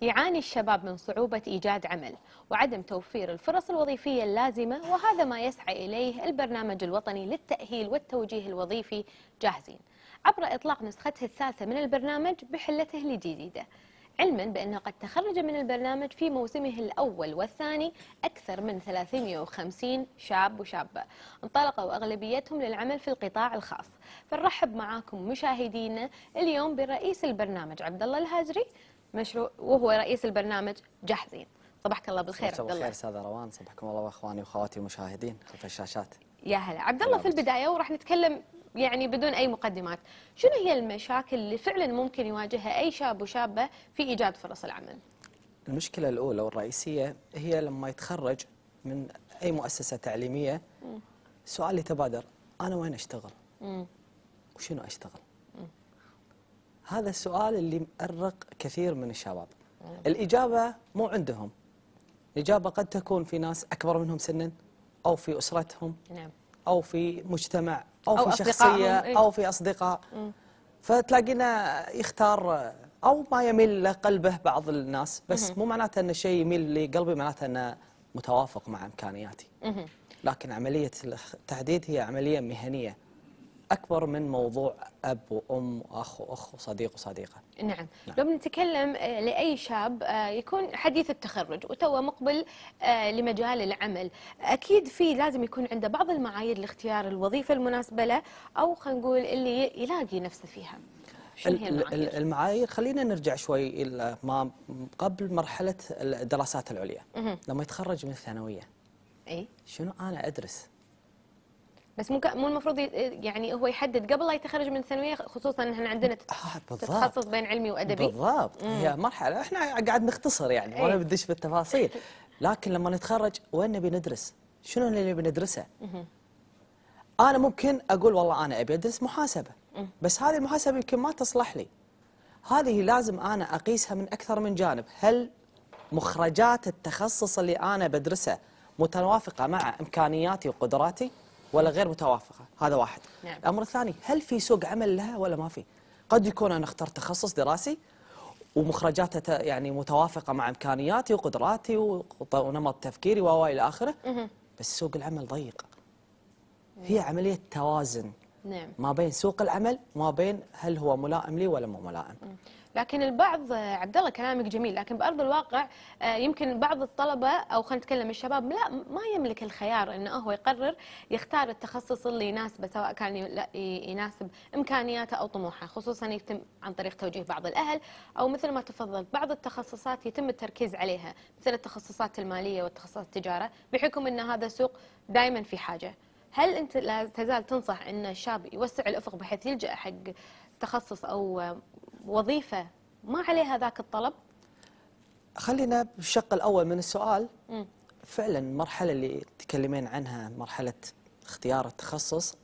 يعاني الشباب من صعوبة إيجاد عمل وعدم توفير الفرص الوظيفية اللازمة وهذا ما يسعى إليه البرنامج الوطني للتأهيل والتوجيه الوظيفي جاهزين عبر إطلاق نسخته الثالثة من البرنامج بحلته الجديدة علما بأنه قد تخرج من البرنامج في موسمه الأول والثاني أكثر من 350 شاب وشابة انطلقوا أغلبيتهم للعمل في القطاع الخاص فنرحب معاكم مشاهدينا اليوم برئيس البرنامج عبد الله الهاجري مشروع وهو رئيس البرنامج جحزين صباحك الله بالخير عبد الله صباح الخير روان صباحكم الله واخواني واخواتي المشاهدين خلف الشاشات يا هلا عبد الله في البدايه وراح نتكلم يعني بدون اي مقدمات شنو هي المشاكل اللي فعلا ممكن يواجهها اي شاب وشابه في ايجاد فرص العمل المشكله الاولى والرئيسيه هي لما يتخرج من اي مؤسسه تعليميه سؤال يتبادر انا وين اشتغل وشنو اشتغل هذا السؤال اللي مأرق كثير من الشباب الإجابة مو عندهم الإجابة قد تكون في ناس أكبر منهم سنا أو في أسرتهم نعم. أو في مجتمع أو, في شخصية إيه. أو في أصدقاء فتلاقينا يختار أو ما يميل لقلبه بعض الناس بس مو معناته أن شيء يميل لقلبي معناته أنه متوافق مع إمكانياتي لكن عملية التحديد هي عملية مهنية اكبر من موضوع اب وام واخ واخ وصديق وصديقه. نعم. نعم، لو بنتكلم آه، لاي شاب آه، يكون حديث التخرج وتوه مقبل آه، لمجال العمل، اكيد في لازم يكون عنده بعض المعايير لاختيار الوظيفه المناسبه له او خلينا نقول اللي يلاقي نفسه فيها. المعايير؟ المعايير خلينا نرجع شوي الى ما قبل مرحله الدراسات العليا لما يتخرج من الثانويه اي شنو انا ادرس بس مو مو المفروض يعني هو يحدد قبل لا يتخرج من الثانويه خصوصا ان احنا عندنا آه، تخصص بين علمي وادبي بالضبط مم. هي مرحله احنا قاعد نختصر يعني ولا إيه. بديش بالتفاصيل لكن لما نتخرج وين نبي ندرس؟ شنو اللي بندرسه؟ انا ممكن اقول والله انا ابي ادرس محاسبه بس هذه المحاسبه يمكن ما تصلح لي هذه لازم انا اقيسها من اكثر من جانب هل مخرجات التخصص اللي انا بدرسه متوافقه مع امكانياتي وقدراتي ولا غير متوافقه هذا واحد نعم. الامر الثاني هل في سوق عمل لها ولا ما في قد يكون انا اخترت تخصص دراسي ومخرجاته يعني متوافقه مع امكانياتي وقدراتي ونمط تفكيري و الى اخره بس سوق العمل ضيق هي عمليه توازن نعم. ما بين سوق العمل وما بين هل هو ملائم لي ولا مو ملائم لكن البعض عبد الله كلامك جميل لكن بارض الواقع آه، يمكن بعض الطلبه او خلينا نتكلم الشباب لا ما يملك الخيار انه هو يقرر يختار التخصص اللي يناسبه سواء كان يناسب امكانياته او طموحه خصوصا يتم عن طريق توجيه بعض الاهل او مثل ما تفضلت بعض التخصصات يتم التركيز عليها مثل التخصصات الماليه والتخصصات التجاره بحكم ان هذا سوق دائما في حاجه هل انت لا تزال تنصح ان الشاب يوسع الافق بحيث يلجا حق تخصص او وظيفة ما عليها ذاك الطلب خلينا بالشق الأول من السؤال م. فعلا المرحلة اللي تكلمين عنها مرحلة اختيار التخصص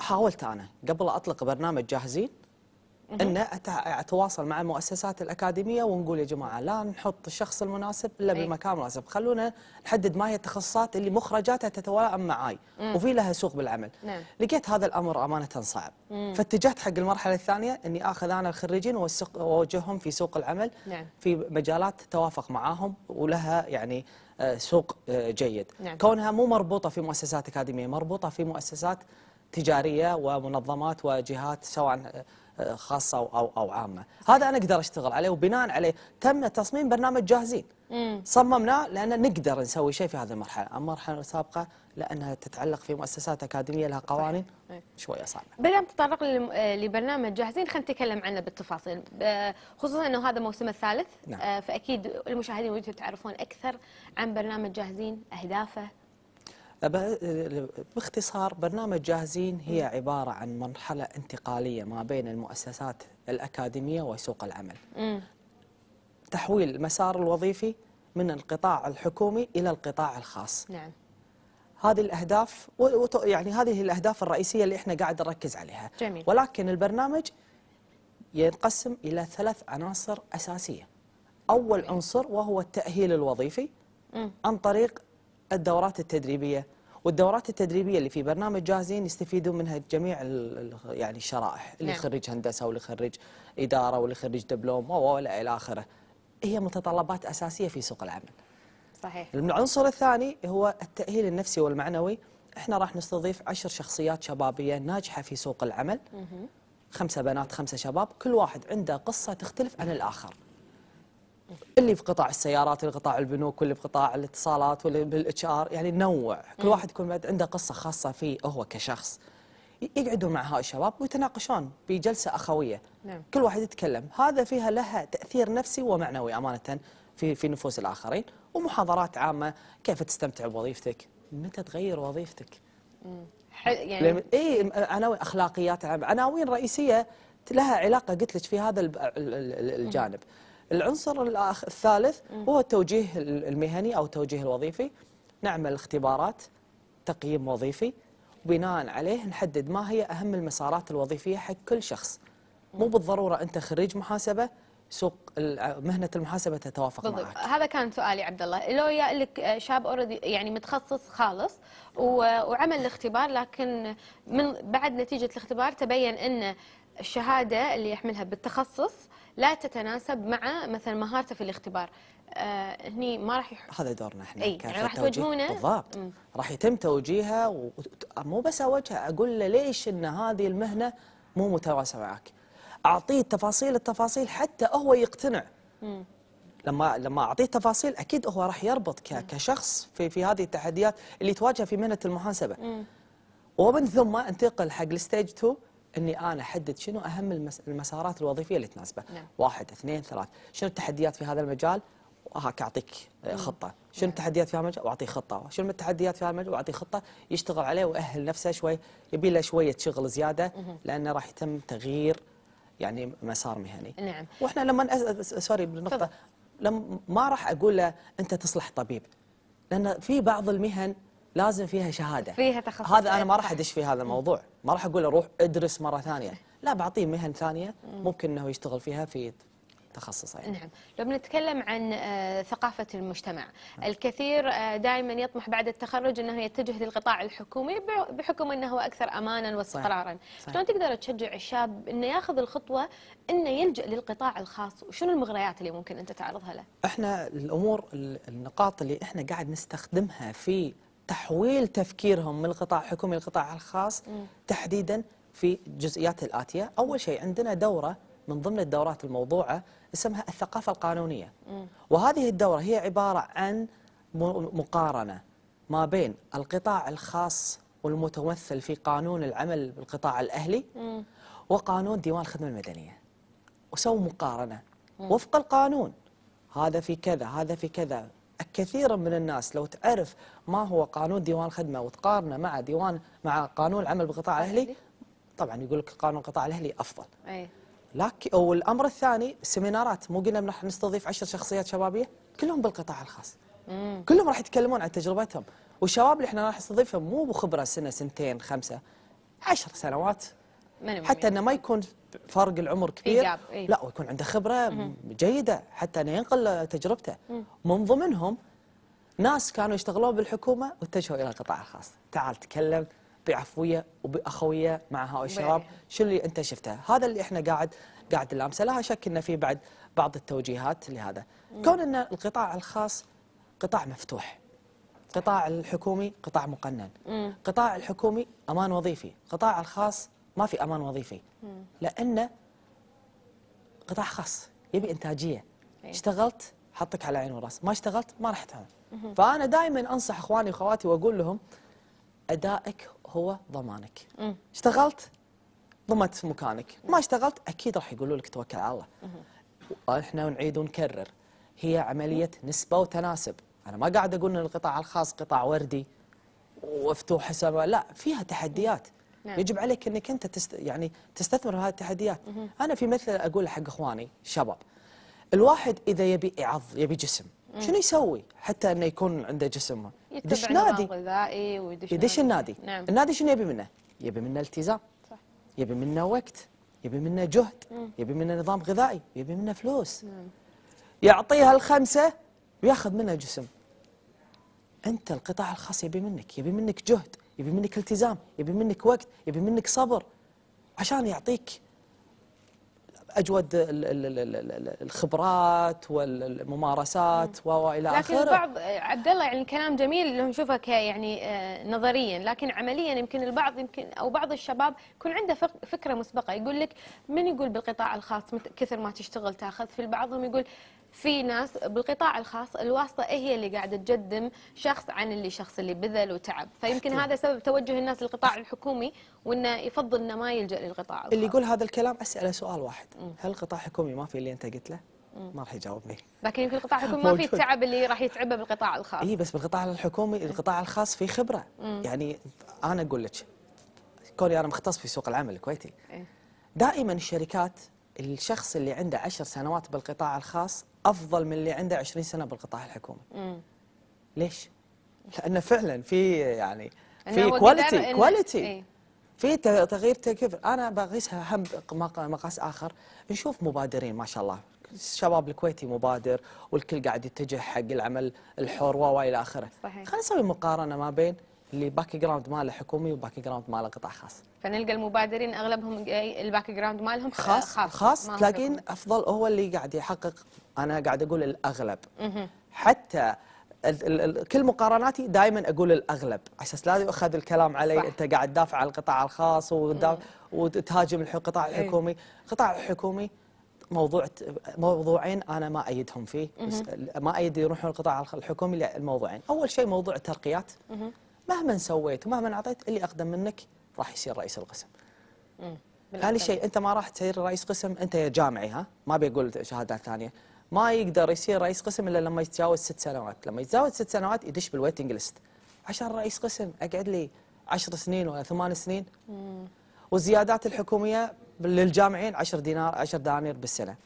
حاولت أنا قبل أطلق برنامج جاهزين ان اتواصل مع المؤسسات الاكاديميه ونقول يا جماعه لا نحط الشخص المناسب الا إيه. بالمكان المناسب خلونا نحدد ما هي التخصصات اللي مخرجاتها تتوائم معاي وفي لها سوق بالعمل نعم. لقيت هذا الامر امانه صعب فاتجهت حق المرحله الثانيه اني اخذ انا الخريجين واوجههم في سوق العمل نعم. في مجالات تتوافق معاهم ولها يعني آه، سوق آه، جيد نعم. كونها مو مربوطه في مؤسسات اكاديميه مربوطه في مؤسسات تجاريه ومنظمات وجهات سواء آه، خاصه او او عامه هذا انا اقدر اشتغل عليه وبناء عليه تم تصميم برنامج جاهزين صممناه لان نقدر نسوي شيء في هذه المرحله اما المرحله السابقه لانها تتعلق في مؤسسات اكاديميه لها قوانين شويه صعبه. بدل ما تطرق آه، لبرنامج جاهزين خلينا نتكلم عنه بالتفاصيل خصوصا انه هذا موسم الثالث نعم. آه، فاكيد المشاهدين ودهم تعرفون اكثر عن برنامج جاهزين اهدافه باختصار برنامج جاهزين هي عبارة عن مرحلة انتقالية ما بين المؤسسات الأكاديمية وسوق العمل م. تحويل المسار الوظيفي من القطاع الحكومي إلى القطاع الخاص نعم. هذه الأهداف يعني هذه الأهداف الرئيسية اللي احنا قاعد نركز عليها جميل. ولكن البرنامج ينقسم إلى ثلاث عناصر أساسية أول عنصر وهو التأهيل الوظيفي عن طريق الدورات التدريبية والدورات التدريبية اللي في برنامج جاهزين يستفيدون منها جميع يعني الشرائح اللي نعم. خريج هندسة واللي خريج إدارة واللي خريج دبلوم وإلى إلى آخره هي متطلبات أساسية في سوق العمل صحيح العنصر الثاني هو التأهيل النفسي والمعنوي احنا راح نستضيف عشر شخصيات شبابية ناجحة في سوق العمل مه. خمسة بنات خمسة شباب كل واحد عنده قصة تختلف عن الآخر اللي في قطاع السيارات اللي في قطاع البنوك واللي في قطاع الاتصالات واللي بالاتش ار يعني نوع كل واحد يكون عنده قصه خاصه فيه هو كشخص يقعدون مع هؤلاء الشباب ويتناقشون بجلسه اخويه نعم. كل واحد يتكلم هذا فيها لها تاثير نفسي ومعنوي امانه في في نفوس الاخرين ومحاضرات عامه كيف تستمتع بوظيفتك متى تغير وظيفتك يعني اي عناوين اخلاقيات عناوين رئيسيه لها علاقه قلت لك في هذا الجانب مم. العنصر الثالث هو التوجيه المهني أو التوجيه الوظيفي نعمل اختبارات تقييم وظيفي وبناء عليه نحدد ما هي أهم المسارات الوظيفية حق كل شخص مو بالضرورة أنت خريج محاسبة سوق مهنه المحاسبه تتوافق بالضبط. معك هذا كان سؤالي عبد الله لو يا لك شاب اوريدي يعني متخصص خالص وعمل الاختبار لكن من بعد نتيجه الاختبار تبين انه الشهادة اللي يحملها بالتخصص لا تتناسب مع مثلا مهارته في الاختبار آه هني ما راح يح... هذا دورنا احنا اي يعني راح توجهونه بالضبط راح يتم توجيهها و... مو بس اوجهه اقول له ليش ان هذه المهنه مو متواصله معك اعطيه تفاصيل التفاصيل حتى هو يقتنع مم. لما لما اعطيه تفاصيل اكيد هو راح يربط ك... كشخص في في هذه التحديات اللي تواجهه في مهنه المحاسبه مم. ومن ثم انتقل حق الستيج 2 اني انا احدد شنو اهم المسارات الوظيفيه اللي تناسبه نعم. واحد اثنين ثلاث شنو التحديات في هذا المجال هاك اعطيك آه، خطه شنو نعم. التحديات في هذا المجال واعطيه خطه شنو التحديات في هذا المجال واعطيه خطه يشتغل عليه واهل نفسه شوي يبي له شويه شغل زياده لانه راح يتم تغيير يعني مسار مهني نعم واحنا لما أس... سوري بالنقطه لما ما راح اقول له انت تصلح طبيب لان في بعض المهن لازم فيها شهاده فيها تخصص هذا انا ما راح ادش في هذا الموضوع ما راح اقول له روح ادرس مره ثانيه لا بعطيه مهن ثانيه ممكن انه يشتغل فيها في تخصصه يعني. نعم لو بنتكلم عن آه، ثقافة المجتمع نعم. الكثير آه، دائما يطمح بعد التخرج أنه يتجه للقطاع الحكومي بحكم أنه هو أكثر أمانا واستقرارا شلون تقدر تشجع الشاب أنه ياخذ الخطوة أنه يلجأ للقطاع الخاص وشنو المغريات اللي ممكن أنت تعرضها له إحنا الأمور النقاط اللي إحنا قاعد نستخدمها في تحويل تفكيرهم من القطاع الحكومي للقطاع الخاص تحديدا في الجزئيات الآتية أول شيء عندنا دورة من ضمن الدورات الموضوعة اسمها الثقافة القانونية وهذه الدورة هي عبارة عن مقارنة ما بين القطاع الخاص والمتمثل في قانون العمل بالقطاع الأهلي وقانون ديوان الخدمة المدنية وسووا مقارنة وفق القانون هذا في كذا هذا في كذا كثيرا من الناس لو تعرف ما هو قانون ديوان الخدمة وتقارنه مع ديوان مع قانون العمل بالقطاع الأهلي طبعا يقول لك قانون القطاع الأهلي أفضل أي. لكن والأمر الثاني سيمينارات مو قلنا راح نستضيف عشر شخصيات شبابية كلهم بالقطاع الخاص كلهم راح يتكلمون عن تجربتهم والشباب اللي احنا راح نستضيفهم مو بخبرة سنة سنتين خمسة عشر سنوات حتى انه يعني. ما يكون فرق العمر كبير إيه؟ لا ويكون عنده خبرة مم. جيدة حتى أنه ينقل تجربته مم. من ضمنهم ناس كانوا يشتغلون بالحكومة واتجهوا إلى القطاع الخاص تعال تكلم بعفوية وبأخوية مع هؤلاء الشباب شو اللي أنت شفته هذا اللي إحنا قاعد قاعد نلامسه لا شك أن في بعد بعض التوجيهات لهذا مم. كون أن القطاع الخاص قطاع مفتوح قطاع الحكومي قطاع مقنن مم. قطاع الحكومي أمان وظيفي قطاع الخاص ما في امان وظيفي لان قطاع خاص يبي انتاجيه إيه. اشتغلت حطك على عين وراس ما اشتغلت ما راح تعمل فانا دائما انصح اخواني واخواتي واقول لهم ادائك هو ضمانك اشتغلت ضمت مكانك ما اشتغلت اكيد راح يقولوا لك توكل على الله احنا نعيد ونكرر هي عمليه نسبه وتناسب انا ما قاعد اقول ان القطاع الخاص قطاع وردي وفتوح سماء لا فيها تحديات نعم. يجب عليك انك انت تست يعني تستثمر هذه التحديات مه. انا في مثل اقول حق اخواني الشباب الواحد اذا يبي يعض يبي جسم شنو يسوي حتى انه يكون عنده جسم يدش نادي يدش النادي نعم. النادي شنو يبي منه يبي منه التزام صح. يبي منه وقت يبي منه جهد مه. يبي منه نظام غذائي يبي منه فلوس مه. نعم. يعطيها الخمسه وياخذ منها جسم انت القطاع الخاص يبي منك يبي منك جهد يبي منك التزام يبي منك وقت يبي منك صبر عشان يعطيك اجود الخبرات والممارسات والى اخره لكن البعض عبد الله يعني الكلام جميل لو نشوفه يعني آه، نظريا لكن عمليا يمكن البعض يمكن او بعض الشباب يكون عنده فكره مسبقه يقول لك من يقول بالقطاع الخاص كثر ما تشتغل تاخذ في بعضهم يقول في ناس بالقطاع الخاص الواسطه إيه هي اللي قاعده تقدم شخص عن اللي شخص اللي بذل وتعب فيمكن هذا سبب توجه الناس للقطاع الحكومي وانه يفضل انه ما يلجا للقطاع الخاص. اللي يقول هذا الكلام اساله سؤال واحد هل القطاع الحكومي ما في اللي انت قلت له ما راح يجاوبني لكن يمكن القطاع الحكومي ما في التعب اللي راح يتعبه بالقطاع الخاص اي بس بالقطاع الحكومي القطاع الخاص فيه خبره م. يعني انا اقول لك كوني انا مختص في سوق العمل الكويتي إيه؟ دائما الشركات الشخص اللي عنده عشر سنوات بالقطاع الخاص افضل من اللي عنده 20 سنه بالقطاع الحكومي مم. ليش لانه فعلا في يعني في كواليتي إيه. كواليتي في تغيير تكفل انا بقيسها هم مقاس اخر نشوف مبادرين ما شاء الله الشباب الكويتي مبادر والكل قاعد يتجه حق العمل الحر والى اخره صحيح خلينا نسوي مقارنه ما بين اللي باك جراوند ماله حكومي وباك جراوند ماله قطاع خاص فنلقى المبادرين اغلبهم الباك جراوند مالهم خاص خاص, خاص تلاقين افضل هو اللي قاعد يحقق انا قاعد اقول الاغلب حتى كل مقارناتي دائما اقول الاغلب اساس لا يؤخذ الكلام علي صح. انت قاعد تدافع عن القطاع الخاص وتهاجم القطاع إيه. الحكومي القطاع الحكومي موضوع موضوعين انا ما ايدهم فيه ما ايد يروحون القطاع الحكومي الموضوعين اول شيء موضوع الترقيات مهما سويت ومهما أعطيت اللي أقدم منك راح يصير رئيس القسم ثاني شيء أنت ما راح تصير رئيس قسم أنت يا جامعي ها ما بيقول شهادات ثانية ما يقدر يصير رئيس قسم إلا لما يتجاوز ست سنوات لما يتجاوز ست سنوات يدش بالويتنج ليست عشان رئيس قسم أقعد لي 10 سنين ولا ثمان سنين والزيادات الحكومية للجامعين 10 دينار 10 دنانير بالسنة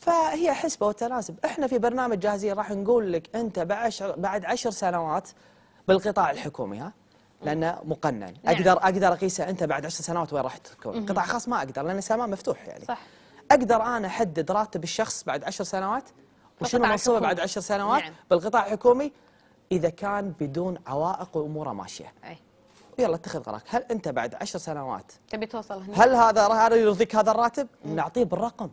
فهي حسبة وتناسب احنا في برنامج جاهزية راح نقول لك انت بعد 10 سنوات بالقطاع الحكومي ها لانه مقنن نعم. اقدر اقدر اقيسه انت بعد عشر سنوات وين راح تكون قطاع خاص ما اقدر لان السماء مفتوح يعني صح اقدر انا احدد راتب الشخص بعد عشر سنوات وشنو منصبه بعد عشر سنوات نعم. بالقطاع الحكومي اذا كان بدون عوائق واموره ماشيه أي. يلا اتخذ قرارك هل انت بعد عشر سنوات تبي توصل هنا هل هذا هذا يرضيك هذا الراتب نعطيه بالرقم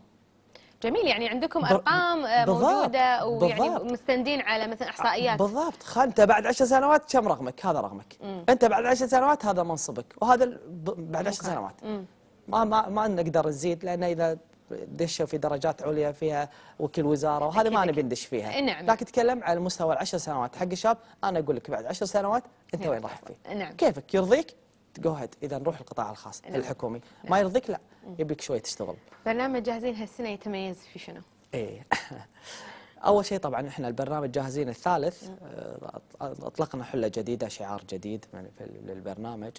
جميل يعني عندكم ارقام آه، بالضبط موجوده ويعني بالضبط مستندين على مثلا آه، احصائيات بالضبط انت بعد 10 سنوات كم رقمك هذا رقمك مم. انت بعد 10 سنوات هذا منصبك وهذا بعد 10 سنوات مم. ما ما ما نقدر نزيد لان اذا دشوا في درجات عليا فيها وكل وزاره وهذا ما نبي ندش فيها إيه، نعم. لكن تكلم على مستوى العشر سنوات حق الشاب انا اقول لك بعد عشر سنوات انت نعم. وين راح فيه نعم. كيفك يرضيك جو اذا نروح القطاع الخاص نعم. الحكومي نعم. ما يرضيك لا يبيك شوي تشتغل برنامج جاهزين هالسنه يتميز في شنو؟ ايه اول شيء طبعا احنا البرنامج جاهزين الثالث نعم. آه، اطلقنا حله جديده شعار جديد للبرنامج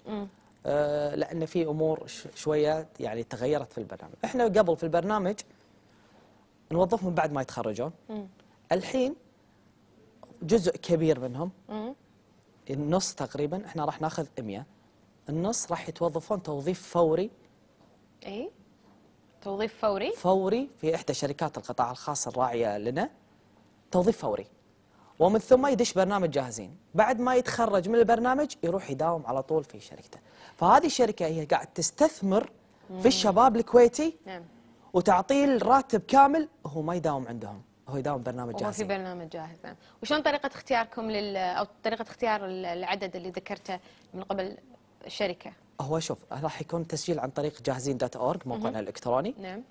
آه، لان في امور شويه يعني تغيرت في البرنامج احنا قبل في البرنامج نوظفهم بعد ما يتخرجون الحين جزء كبير منهم النص تقريبا احنا راح ناخذ 100 النص راح يتوظفون توظيف فوري اي توظيف فوري فوري في إحدى شركات القطاع الخاص الراعية لنا توظيف فوري ومن ثم يدش برنامج جاهزين بعد ما يتخرج من البرنامج يروح يداوم على طول في شركته فهذه الشركة هي قاعد تستثمر في الشباب الكويتي نعم وتعطيه الراتب كامل هو ما يداوم عندهم هو يداوم برنامج جاهز في برنامج جاهز نعم. وشلون طريقه اختياركم لل او طريقه اختيار العدد اللي ذكرته من قبل الشركه هو شوف راح يكون تسجيل عن طريق جاهزين دات اورج موقعنا الالكتروني نعم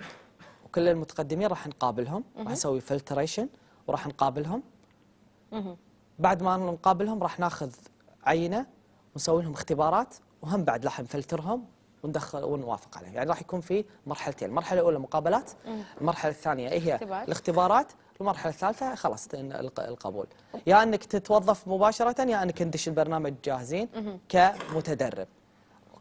وكل المتقدمين راح نقابلهم راح نسوي فلتريشن وراح نقابلهم بعد ما نقابلهم راح ناخذ عينه ونسوي لهم اختبارات وهم بعد راح نفلترهم وندخل ونوافق عليهم يعني راح يكون في مرحلتين المرحله الاولى مقابلات المرحله الثانيه هي الاختبارات في المرحله الثالثه خلاص القبول يا يعني انك تتوظف مباشره يا يعني انك تدش البرنامج جاهزين كمتدرب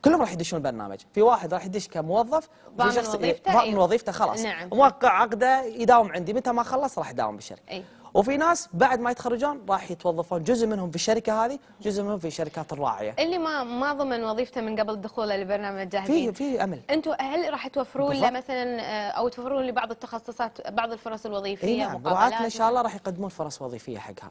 كلهم راح يدشون البرنامج في واحد راح يدش كموظف وفي شخص إيه، ضامن إيه. وظيفته خلاص نعم. موقع عقده يداوم عندي متى ما خلص راح يداوم بالشركه أي. وفي ناس بعد ما يتخرجون راح يتوظفون جزء منهم في الشركه هذه جزء منهم في الشركات الراعيه اللي ما ما ضمن وظيفته من قبل دخوله لبرنامج جاهزين في في امل انتم هل راح توفرون له مثلا آه، او توفرون لبعض التخصصات بعض الفرص الوظيفيه إيه نعم ان شاء الله راح يقدمون فرص وظيفيه حقها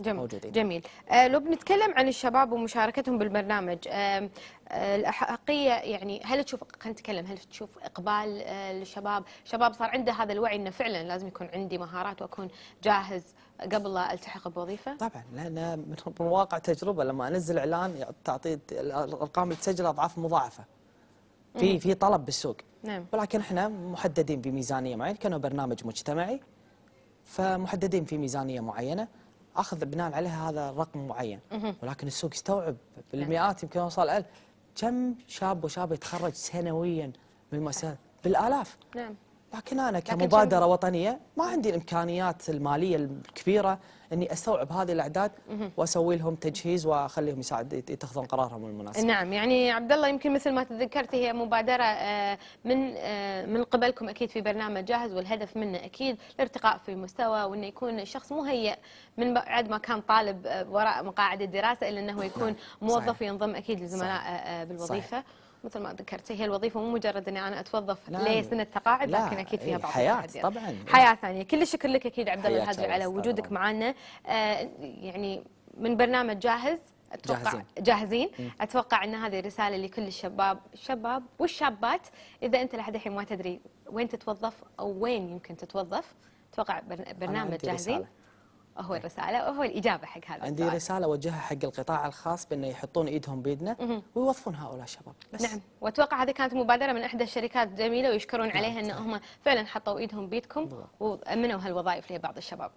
جميل موجودين. جميل آه لو بنتكلم عن الشباب ومشاركتهم بالبرنامج آه الأحقية يعني هل تشوف خلينا نتكلم هل تشوف إقبال الشباب آه، شباب صار عنده هذا الوعي أنه فعلا لازم يكون عندي مهارات وأكون جاهز جاهز قبل لا التحق بوظيفه؟ طبعا لان من واقع تجربه لما انزل اعلان تعطي الارقام اللي تسجل اضعاف مضاعفه. في في طلب بالسوق. نعم. ولكن احنا محددين بميزانيه معينه كانه برنامج مجتمعي فمحددين في ميزانيه معينه اخذ بناء عليها هذا رقم معين ولكن السوق استوعب بالمئات نعم. يمكن وصل ألف كم شاب وشابه يتخرج سنويا من مؤسسات بالالاف نعم لكن أنا كمبادرة وطنية ما عندي الإمكانيات المالية الكبيرة أني أستوعب هذه الأعداد وأسوي لهم تجهيز وأخليهم يساعد يتخذون قرارهم المناسب نعم يعني عبد الله يمكن مثل ما تذكرت هي مبادرة آه، من آه، من قبلكم أكيد في برنامج جاهز والهدف منه أكيد الارتقاء في المستوى وأنه يكون الشخص مهيئ من بعد ما كان طالب آه، وراء مقاعد الدراسة إلا أنه يكون نعم. موظف وينضم أكيد لزملائه بالوظيفة صحيح. مثل ما ذكرت هي الوظيفه مو مجرد اني انا اتوظف نعم. لسن التقاعد لكن اكيد فيها إيه، بعض حياه طبعا حياه ثانيه كل الشكر لك اكيد عبد الله الهجري على وجودك معنا آه يعني من برنامج جاهز اتوقع جاهزين, جاهزين. اتوقع ان هذه رساله لكل الشباب الشباب والشابات اذا انت لحد الحين ما تدري وين تتوظف او وين يمكن تتوظف اتوقع برنامج جاهزين رسالة. هو إيه. الرساله وهو الاجابه حق هذا عندي السؤال. رساله اوجهها حق القطاع الخاص بانه يحطون ايدهم بيدنا ويوظفون هؤلاء الشباب بس. نعم واتوقع هذه كانت مبادره من احدى الشركات جميله ويشكرون نعم. عليها انهم فعلا حطوا ايدهم بيدكم وامنوا هالوظائف لبعض الشباب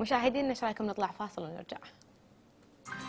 مشاهدينا ايش رايكم نطلع فاصل ونرجع